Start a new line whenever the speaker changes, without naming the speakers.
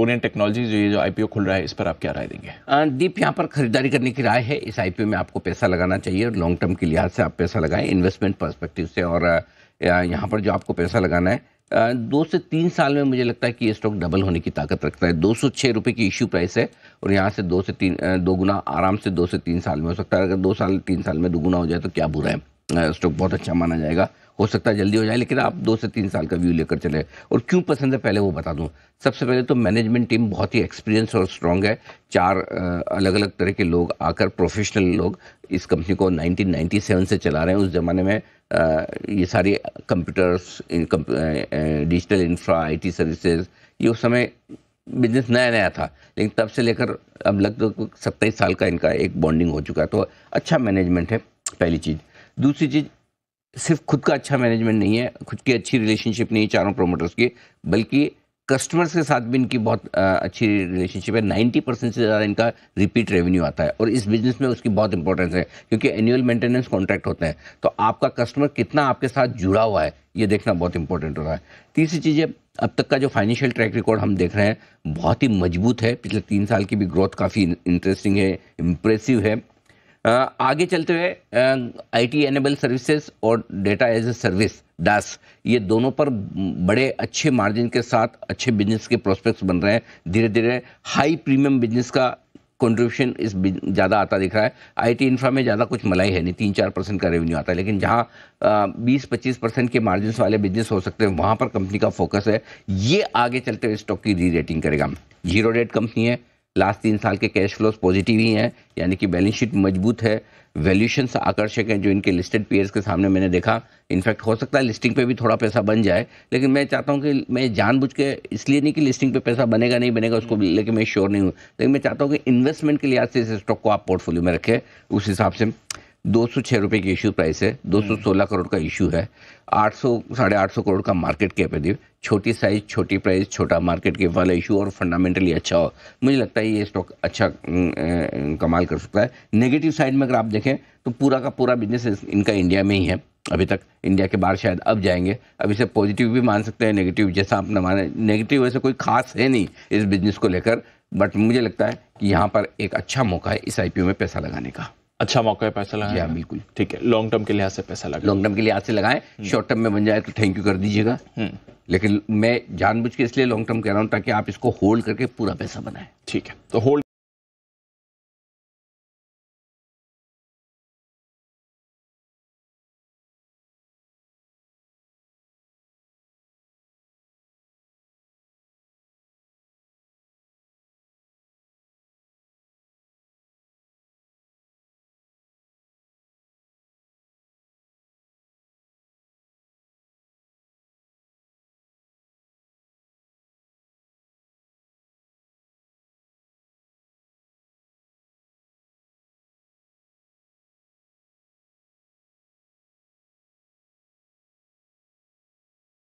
Orion technology जो ये जो आईपीओ खुल रहा है इस पर आप क्या राय देंगे दीप यहाँ पर खरीदारी करने की राय है इस आईपीओ में आपको पैसा लगाना चाहिए लॉन्ग टर्म के लिहाज से आप पैसा लगाएं इन्वेस्टमेंट पर्सपेक्टिव से और यहाँ पर जो आपको पैसा लगाना है दो से तीन साल में मुझे लगता है कि ये स्टॉक डबल होने की ताकत रखता है दो सौ छः रुपये की इश्यू प्राइस है और यहाँ से दो से तीन दो गुना आराम से दो से तीन साल में हो सकता है अगर दो साल तीन साल में दोगुना हो जाए तो क्या बुरा है स्टॉक बहुत अच्छा माना जाएगा हो सकता है जल्दी हो जाए लेकिन आप दो से तीन साल का व्यू लेकर चले और क्यों पसंद है पहले वो बता दूं सबसे पहले तो मैनेजमेंट टीम बहुत ही एक्सपीरियंस और स्ट्रांग है चार अलग अलग तरह के लोग आकर प्रोफेशनल लोग इस कंपनी को 1997 से चला रहे हैं उस ज़माने में ये सारी computers digital infra T services ये उस समय बिजनेस नया नया था लेकिन तब से लेकर अब लगभग सत्ताईस साल का इनका एक बॉन्डिंग हो चुका है तो अच्छा मैनेजमेंट है पहली चीज़ दूसरी चीज़ सिर्फ खुद का अच्छा मैनेजमेंट नहीं है खुद की अच्छी रिलेशनशिप नहीं है चारों प्रोमोटर्स की बल्कि कस्टमर्स के साथ भी इनकी बहुत अच्छी रिलेशनशिप है 90 परसेंट से ज़्यादा इनका रिपीट रेवेन्यू आता है और इस बिज़नेस में उसकी बहुत इंपॉर्टेंस है क्योंकि एनुअल मेंटेनेंस कॉन्ट्रैक्ट होते हैं तो आपका कस्टमर कितना आपके साथ जुड़ा हुआ है ये देखना बहुत इंपॉर्टेंट हो रहा है तीसरी चीज़ है अब तक का जो फाइनेंशियल ट्रैक रिकॉर्ड हम देख रहे हैं बहुत ही मजबूत है पिछले तीन साल की भी ग्रोथ काफ़ी इंटरेस्टिंग है इम्प्रेसिव है आगे चलते हुए आई टी एनेबल सर्विसेज और data as a service DaaS ये दोनों पर बड़े अच्छे मार्जिन के साथ अच्छे बिजनेस के प्रोस्पेक्ट्स बन रहे हैं धीरे धीरे हाई प्रीमियम बिजनेस का कंट्रीब्यूशन इस ज़्यादा आता दिख रहा है आईटी इंफ्रा में ज़्यादा कुछ मलाई है नहीं तीन चार परसेंट का रेवेन्यू आता है लेकिन जहाँ बीस पच्चीस परसेंट के मार्जिन वाले बिजनेस हो सकते हैं वहाँ पर कंपनी का फोकस है ये आगे चलते हुए स्टॉक की री रेटिंग करेगा जीरो रेट कंपनी है लास्ट तीन साल के कैश फ्लोज पॉजिटिव ही हैं यानी कि बैलेंस शीट मजबूत है वैल्यूशन आकर्षक हैं जो इनके लिस्टेड पेयर्स के सामने मैंने देखा इनफैक्ट हो सकता है लिस्टिंग पे भी थोड़ा पैसा बन जाए लेकिन मैं चाहता हूँ कि मैं जानबूझ के इसलिए नहीं कि लिस्टिंग पे पैसा बनेगा नहीं बनेगा उसको लेकिन मैं श्योर नहीं हूँ लेकिन मैं चाहता हूँ कि इन्वेस्टमेंट के लिहाज से इस स्टॉक को आप पोर्टफोलियो में रखें उस हिसाब से दो सौ छः रुपये की इशू प्राइस है दो सौ हम्म। सोलह करोड़ का इशू है आठ सौ साढ़े आठ सौ करोड़ का मार्केट कैप है छोटी साइज छोटी प्राइस छोटा मार्केट कैप वाला इशू और फंडामेंटली अच्छा हो मुझे लगता है ये स्टॉक अच्छा कमाल कर सकता है नेगेटिव साइड में अगर आप देखें तो पूरा का पूरा बिजनेस इनका इंडिया में ही है अभी तक इंडिया के बाहर शायद अब जाएंगे अब इसे पॉजिटिव भी मान सकते हैं नेगेटिव जैसा आप ना माने नेगेटिव वैसे कोई खास है नहीं इस बिजनेस को लेकर बट मुझे लगता है कि यहाँ पर एक अच्छा मौका है इस आईपीओ में पैसा लगाने का अच्छा मौका है पैसा लगाया बिल्कुल ठीक है लॉन्ग टर्म के लिहाज से पैसा लगा लॉन्ग टर्म के लिहाज से लगाएं शॉर्ट टर्म हम्म। में बन जाए तो थैंक यू कर दीजिएगा हम्म। लेकिन मैं जानबूझ के इसलिए लॉन्ग टर्म कह रहा हूँ ताकि आप इसको होल्ड करके पूरा पैसा बनाए ठीक है तो होल्ड